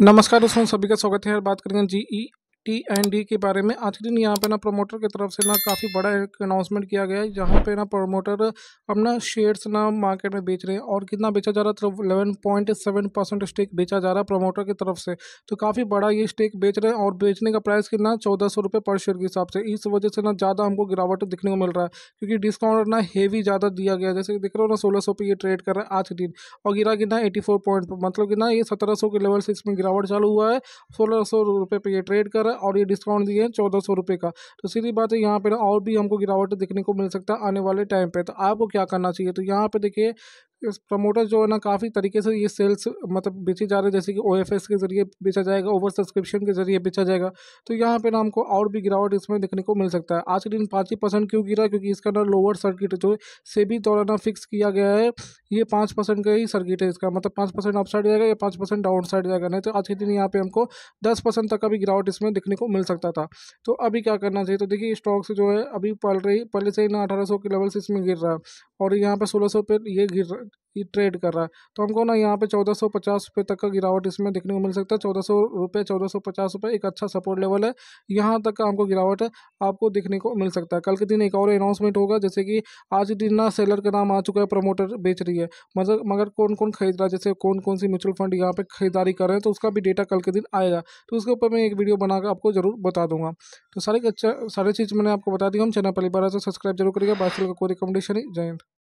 नमस्कार दोस्तों सभी का स्वागत है और बात करेंगे ई टी एंड डी के बारे में आज के दिन यहाँ पे ना प्रोमोटर की तरफ से ना काफ़ी बड़ा एक अनाउंसमेंट किया गया है जहाँ पे ना प्रोमोटर अपना शेयर्स ना मार्केट में बेच रहे हैं और कितना बेचा जा रहा है तो eleven point seven percent stake बेचा जा रहा है प्रोमोटर की तरफ से तो काफ़ी बड़ा ये स्टेक बेच रहे हैं और बेचने का प्राइस कितना चौदह सौ रुपये पर शेयर के हिसाब से इस वजह से ना ज़्यादा हमको गिरावट दिखने को मिल रहा है क्योंकि डिस्काउंट ना हेवी ज़्यादा दिया गया जैसे देख रहे हो ना सोलह सौ पर ये ट्रेड कर रहा है आज के दिन और गिरा कितना एटी फोर पॉइंट पर मतलब कितना ये सत्रह सौ के लेवल से इसमें गिरावट चालू हुआ है सोलह सौ रुपये पर ये ट्रेड कर रहा है है और ये डिस्काउंट दिए हैं चौदह सौ रुपये का तो सीधी बात है यहाँ पर और भी हमको गिरावट देखने को मिल सकता है आने वाले टाइम पर तो आपको क्या करना चाहिए तो यहाँ पर देखिए इस प्रमोटर जो है ना काफ़ी तरीके से ये सेल्स मतलब बेचे जा रहे हैं जैसे कि ओ के ज़रिए बेचा जाएगा ओवर सब्सक्रिप्शन के ज़रिए बेचा जाएगा तो यहाँ पे ना हमको और भी गिरावट इसमें देखने को मिल सकता है आज के दिन पाँच ही परसेंट क्यों गिरा क्योंकि इसका ना लोअर सर्किट जो भी द्वारा ना फिक्स किया गया है ये पाँच परसेंट का ही सर्किट है इसका मतलब पाँच परसेंट अप साइड जाएगा या पाँच परसेंट डाउन साइड जाएगा नहीं तो आज के दिन यहाँ पे हमको दस परसेंट तक का भी गिरावट इसमें देखने को मिल सकता था तो अभी क्या करना चाहिए तो देखिए स्टॉक्स जो है अभी पल रही पहले से ही ना अठारह सौ के लेवल से इसमें गिर रहा है और यहाँ पे सोलह सौ पे ये गिर ही ट्रेड कर रहा है तो हमको ना यहाँ पे चौदह सौ पचास रुपये तक का गिरावट इसमें देखने को मिल सकता है चौदह सौ रुपये चौदह सौ पचास रुपये एक अच्छा सपोर्ट लेवल है यहाँ तक का हमको गिरावट आपको देखने को मिल सकता है कल के दिन एक और अनाउंसमेंट होगा जैसे कि आज के दिन ना सेलर का नाम आ चुका है प्रमोटर बेच रही है मगर मगर कौन कौन खरीद रहा है जैसे कौन कौन सी म्यूचुअल फंड यहाँ पर खरीदारी कर रहे हैं तो उसका भी डेटा कल के दिन आएगा तो उसके ऊपर मैं एक वीडियो बनाकर आपको जरूर बता दूंगा तो सारे अच्छा सारी चीज़ मैंने आपको बता दी हम चैनल पहली बार तो सब्सक्राइब जरूर करिएगा बाकी का कोई रिकमेंडेशन ही जय